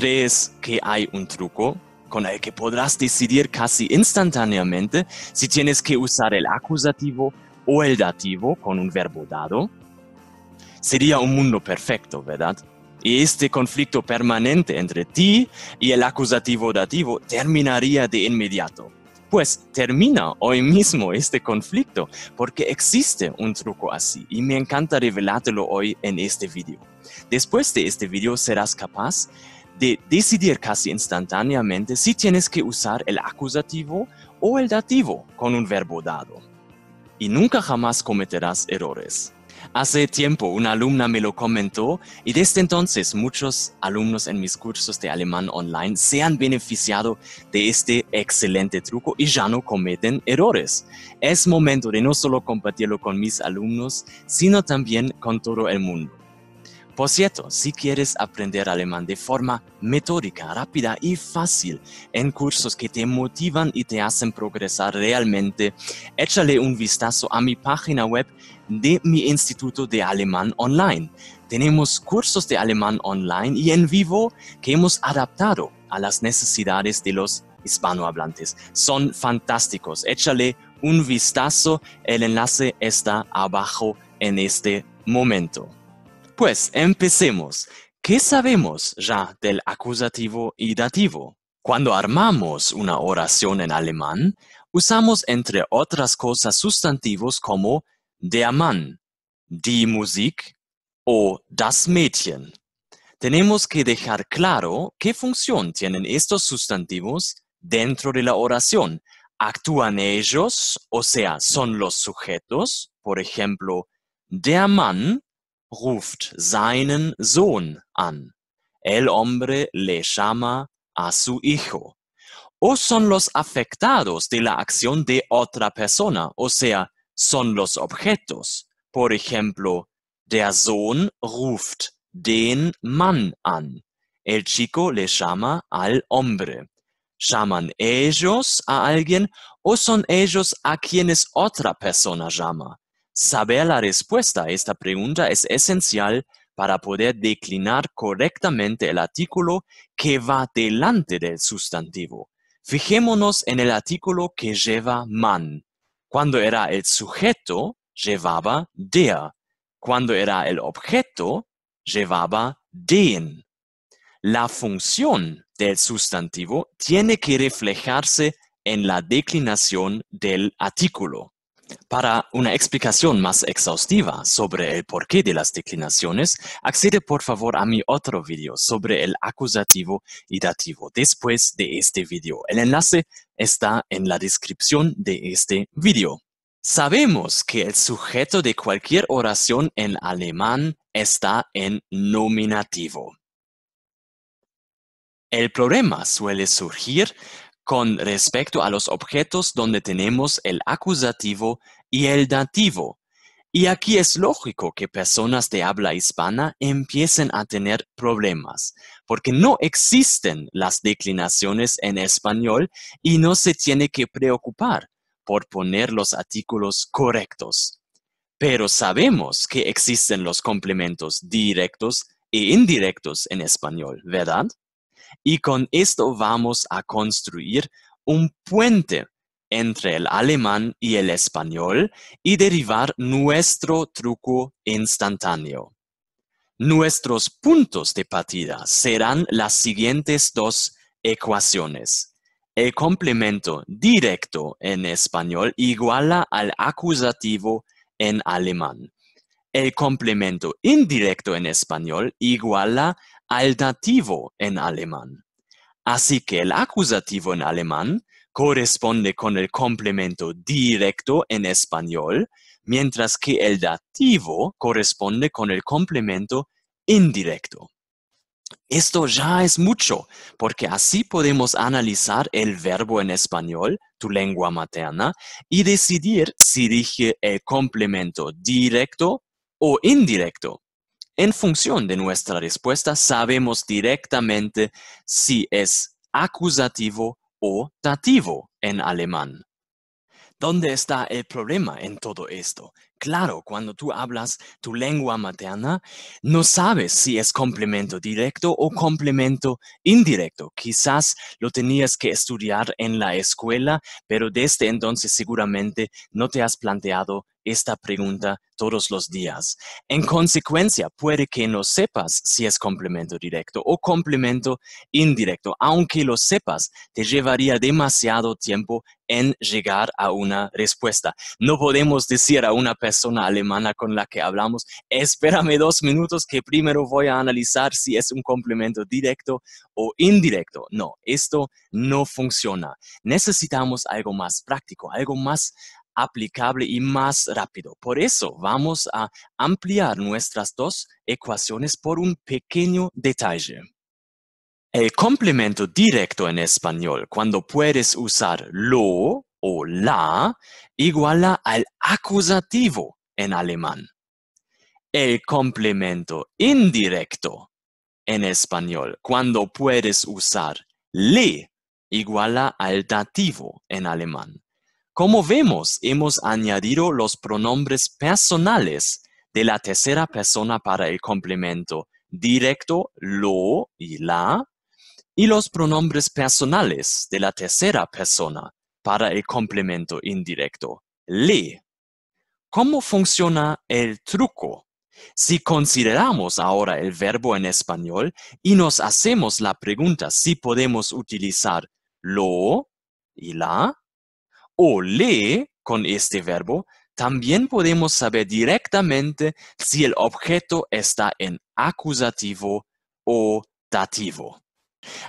crees que hay un truco con el que podrás decidir casi instantáneamente si tienes que usar el acusativo o el dativo con un verbo dado? Sería un mundo perfecto, ¿verdad? Y este conflicto permanente entre ti y el acusativo dativo terminaría de inmediato. Pues termina hoy mismo este conflicto porque existe un truco así y me encanta revelártelo hoy en este video. Después de este video serás capaz de decidir casi instantáneamente si tienes que usar el acusativo o el dativo con un verbo dado. Y nunca jamás cometerás errores. Hace tiempo una alumna me lo comentó y desde entonces muchos alumnos en mis cursos de alemán online se han beneficiado de este excelente truco y ya no cometen errores. Es momento de no solo compartirlo con mis alumnos, sino también con todo el mundo. Por cierto, si quieres aprender alemán de forma metódica, rápida y fácil, en cursos que te motivan y te hacen progresar realmente, échale un vistazo a mi página web de mi Instituto de Alemán Online. Tenemos cursos de alemán online y en vivo que hemos adaptado a las necesidades de los hispanohablantes. Son fantásticos. Échale un vistazo. El enlace está abajo en este momento. Pues empecemos. ¿Qué sabemos ya del acusativo y dativo? Cuando armamos una oración en alemán, usamos entre otras cosas sustantivos como der Mann, die Musik o das Mädchen. Tenemos que dejar claro qué función tienen estos sustantivos dentro de la oración. ¿Actúan ellos? O sea, ¿son los sujetos? Por ejemplo, der Mann ruft seinen Sohn an. El hombre le llama a su hijo. O son los afectados de la acción de otra persona, o sea, son los objetos. Por ejemplo, der Sohn ruft den Mann an. El chico le llama al hombre. ¿Llaman ellos a alguien o son ellos a quienes otra persona llama? Saber la respuesta a esta pregunta es esencial para poder declinar correctamente el artículo que va delante del sustantivo. Fijémonos en el artículo que lleva man. Cuando era el sujeto, llevaba der. Cuando era el objeto, llevaba den. La función del sustantivo tiene que reflejarse en la declinación del artículo. Para una explicación más exhaustiva sobre el porqué de las declinaciones, accede por favor a mi otro video sobre el acusativo y dativo después de este vídeo. El enlace está en la descripción de este video. Sabemos que el sujeto de cualquier oración en alemán está en nominativo. El problema suele surgir con respecto a los objetos donde tenemos el acusativo y el dativo. Y aquí es lógico que personas de habla hispana empiecen a tener problemas, porque no existen las declinaciones en español y no se tiene que preocupar por poner los artículos correctos. Pero sabemos que existen los complementos directos e indirectos en español, ¿verdad? y con esto vamos a construir un puente entre el alemán y el español y derivar nuestro truco instantáneo. Nuestros puntos de partida serán las siguientes dos ecuaciones. El complemento directo en español iguala al acusativo en alemán. El complemento indirecto en español iguala al dativo en alemán. Así que el acusativo en alemán corresponde con el complemento directo en español, mientras que el dativo corresponde con el complemento indirecto. Esto ya es mucho, porque así podemos analizar el verbo en español, tu lengua materna, y decidir si dije el complemento directo o indirecto. En función de nuestra respuesta, sabemos directamente si es acusativo o dativo en alemán. ¿Dónde está el problema en todo esto? Claro, cuando tú hablas tu lengua materna, no sabes si es complemento directo o complemento indirecto. Quizás lo tenías que estudiar en la escuela, pero desde entonces seguramente no te has planteado esta pregunta todos los días. En consecuencia, puede que no sepas si es complemento directo o complemento indirecto. Aunque lo sepas, te llevaría demasiado tiempo en llegar a una respuesta. No podemos decir a una persona alemana con la que hablamos, espérame dos minutos que primero voy a analizar si es un complemento directo o indirecto. No, esto no funciona. Necesitamos algo más práctico, algo más aplicable y más rápido. Por eso vamos a ampliar nuestras dos ecuaciones por un pequeño detalle. El complemento directo en español, cuando puedes usar lo o la, iguala al acusativo en alemán. El complemento indirecto en español, cuando puedes usar le, iguala al dativo en alemán. Como vemos, hemos añadido los pronombres personales de la tercera persona para el complemento directo, lo y la, y los pronombres personales de la tercera persona para el complemento indirecto, le. ¿Cómo funciona el truco? Si consideramos ahora el verbo en español y nos hacemos la pregunta si podemos utilizar lo y la, o lee con este verbo, también podemos saber directamente si el objeto está en acusativo o dativo.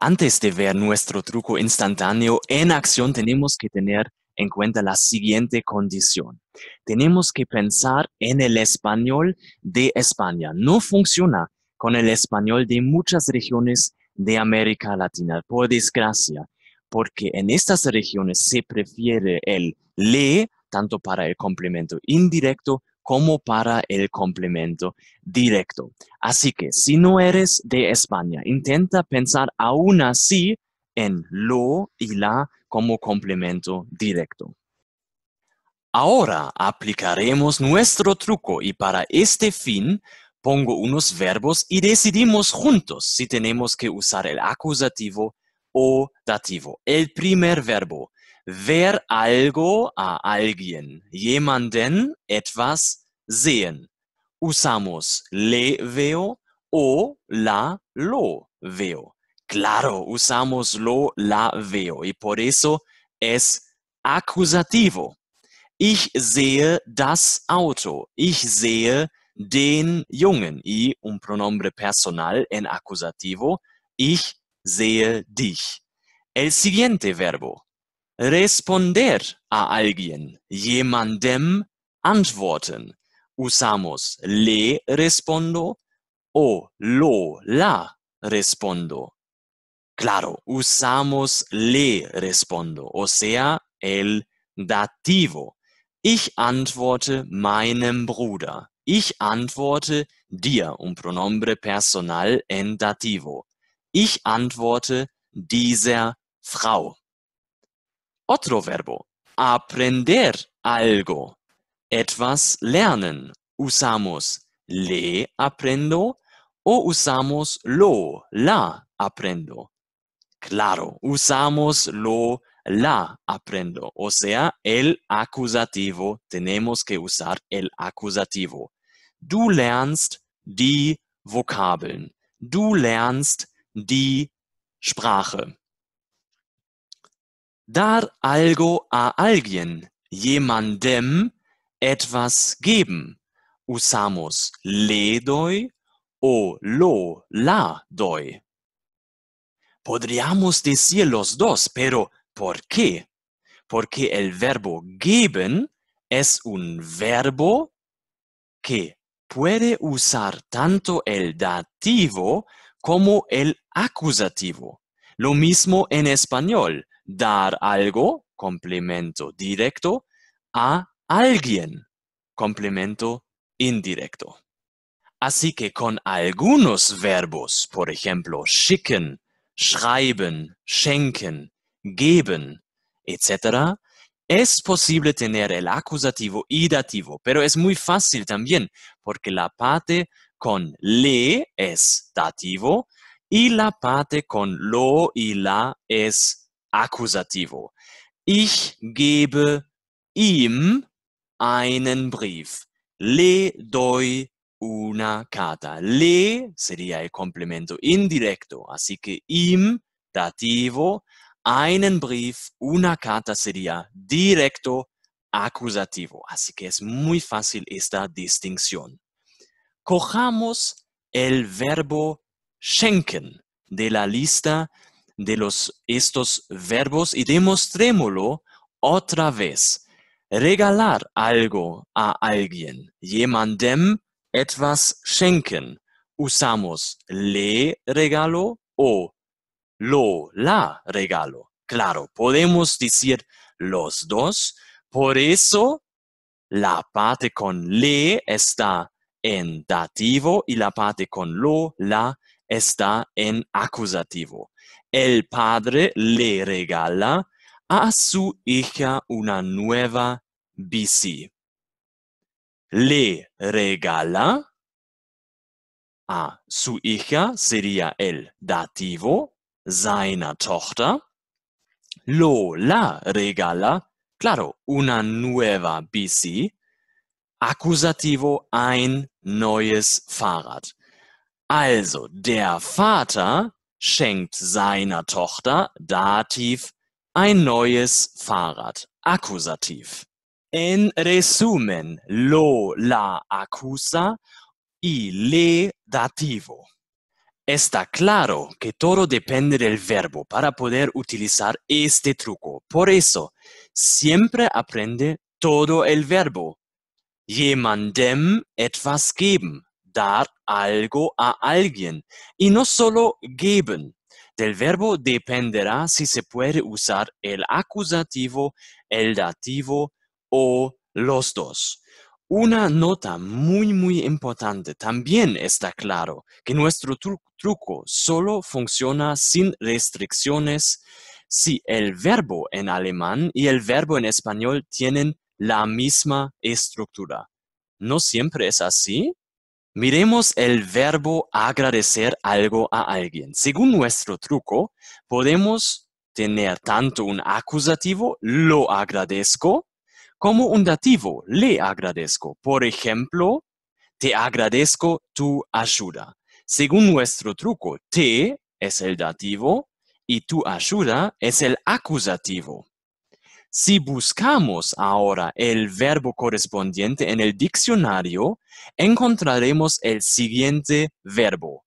Antes de ver nuestro truco instantáneo en acción, tenemos que tener en cuenta la siguiente condición. Tenemos que pensar en el español de España. No funciona con el español de muchas regiones de América Latina, por desgracia porque en estas regiones se prefiere el le tanto para el complemento indirecto como para el complemento directo. Así que si no eres de España, intenta pensar aún así en lo y la como complemento directo. Ahora aplicaremos nuestro truco y para este fin pongo unos verbos y decidimos juntos si tenemos que usar el acusativo o dativo. El primer verbo. Ver algo a alguien. Jemanden etwas sehen. Usamos le veo o la lo veo. Claro, usamos lo, la veo. Y por eso es acusativo. Ich sehe das Auto. Ich sehe den Jungen. Y un pronombre personal en acusativo. Ich sehe dich. El siguiente verbo. Responder a alguien. Jemandem antworten. Usamos le respondo o lo la respondo. Claro, usamos le respondo, o sea, el dativo. Ich antworte meinem Bruder. Ich antworte dir, un pronombre personal en dativo. Ich antworte dieser Frau. Otro verbo. Aprender algo. Etwas lernen. Usamos le aprendo o usamos lo, la aprendo. Claro, usamos lo, la aprendo. O sea, el acusativo. Tenemos que usar el acusativo. Du lernst die Vokabeln. Du lernst die die Sprache. Dar algo a alguien, jemandem etwas geben. Usamos le doy o lo la doy. Podríamos decir los dos, pero ¿por qué? Porque el verbo geben es un verbo que puede usar tanto el dativo como el acusativo. Lo mismo en español, dar algo, complemento directo, a alguien, complemento indirecto. Así que con algunos verbos, por ejemplo, schicken, schreiben, schenken, geben, etc., es posible tener el acusativo y dativo, pero es muy fácil también, porque la parte con le es dativo y la parte con lo y la es acusativo. Ich gebe ihm einen Brief. Le doy una carta. Le sería el complemento indirecto, así que im dativo, einen Brief, una carta sería directo acusativo. Así que es muy fácil esta distinción. Cojamos el verbo schenken de la lista de los, estos verbos y demostrémoslo otra vez. Regalar algo a alguien. Jemandem etwas schenken. Usamos le regalo o lo la regalo. Claro, podemos decir los dos. Por eso la parte con le está en dativo y la parte con lo, la, está en acusativo. El padre le regala a su hija una nueva bici. Le regala a su hija sería el dativo seiner Tochter. Lo la regala, claro, una nueva bici. Acusativo ein neues Fahrrad. Also, der Vater schenkt seiner Tochter Dativ ein neues Fahrrad. Akkusativ. En resumen, lo la accusa y le dativo. Está claro que todo depende del verbo para poder utilizar este truco. Por eso, siempre aprende todo el verbo. jemandem etwas geben, dar algo a alguien. Y no solo geben. Del verbo dependerá si se puede usar el acusativo, el dativo o los dos. Una nota muy, muy importante. También está claro que nuestro truco solo funciona sin restricciones si el verbo en alemán y el verbo en español tienen la misma estructura. ¿No siempre es así? Miremos el verbo agradecer algo a alguien. Según nuestro truco, podemos tener tanto un acusativo, lo agradezco, como un dativo, le agradezco. Por ejemplo, te agradezco tu ayuda. Según nuestro truco, te es el dativo y tu ayuda es el acusativo. Si buscamos ahora el verbo correspondiente en el diccionario, encontraremos el siguiente verbo.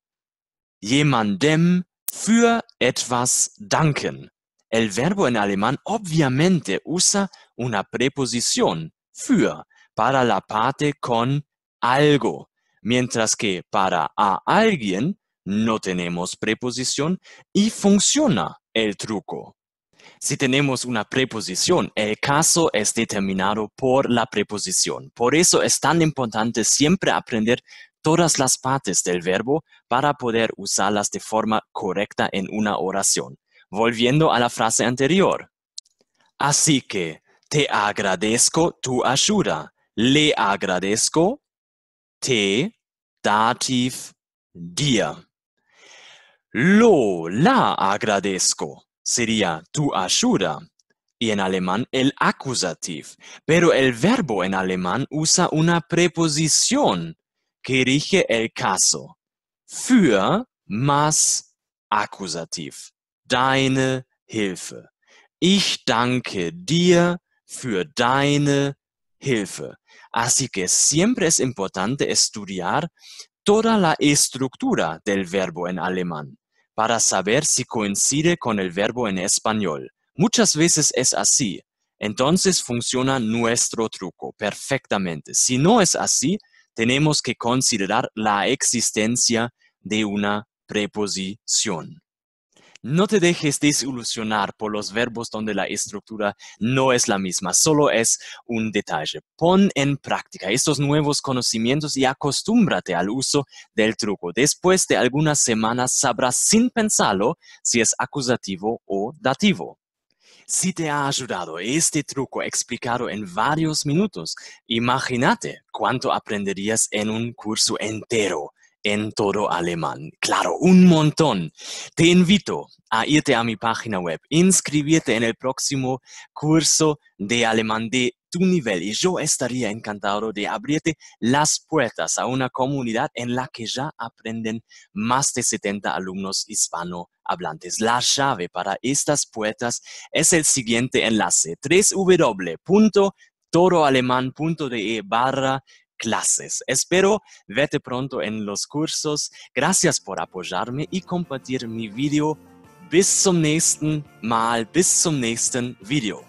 Jemandem für etwas danken. El verbo en alemán obviamente usa una preposición für para la parte con algo, mientras que para a alguien no tenemos preposición y funciona el truco si tenemos una preposición, el caso es determinado por la preposición. Por eso es tan importante siempre aprender todas las partes del verbo para poder usarlas de forma correcta en una oración. Volviendo a la frase anterior. Así que te agradezco tu ayuda. Le agradezco te dativ dir. Lo la agradezco sería tu ayuda y en alemán el acusativo, pero el verbo en alemán usa una preposición que rige el caso. Für más acusativ. Deine Hilfe. Ich danke dir für deine Hilfe. Así que siempre es importante estudiar toda la estructura del verbo en alemán para saber si coincide con el verbo en español. Muchas veces es así. Entonces funciona nuestro truco perfectamente. Si no es así, tenemos que considerar la existencia de una preposición. No te dejes desilusionar por los verbos donde la estructura no es la misma, solo es un detalle. Pon en práctica estos nuevos conocimientos y acostúmbrate al uso del truco. Después de algunas semanas sabrás sin pensarlo si es acusativo o dativo. Si te ha ayudado este truco explicado en varios minutos, imagínate cuánto aprenderías en un curso entero en todo alemán. Claro, un montón. Te invito a irte a mi página web, inscribirte en el próximo curso de alemán de tu nivel y yo estaría encantado de abrirte las puertas a una comunidad en la que ya aprenden más de 70 alumnos hispanohablantes. La llave para estas puertas es el siguiente enlace, www.toroalemán.de e barra clases. Espero verte pronto en los cursos. Gracias por apoyarme y compartir mi video. Bis zum nächsten Mal, bis zum nächsten Video.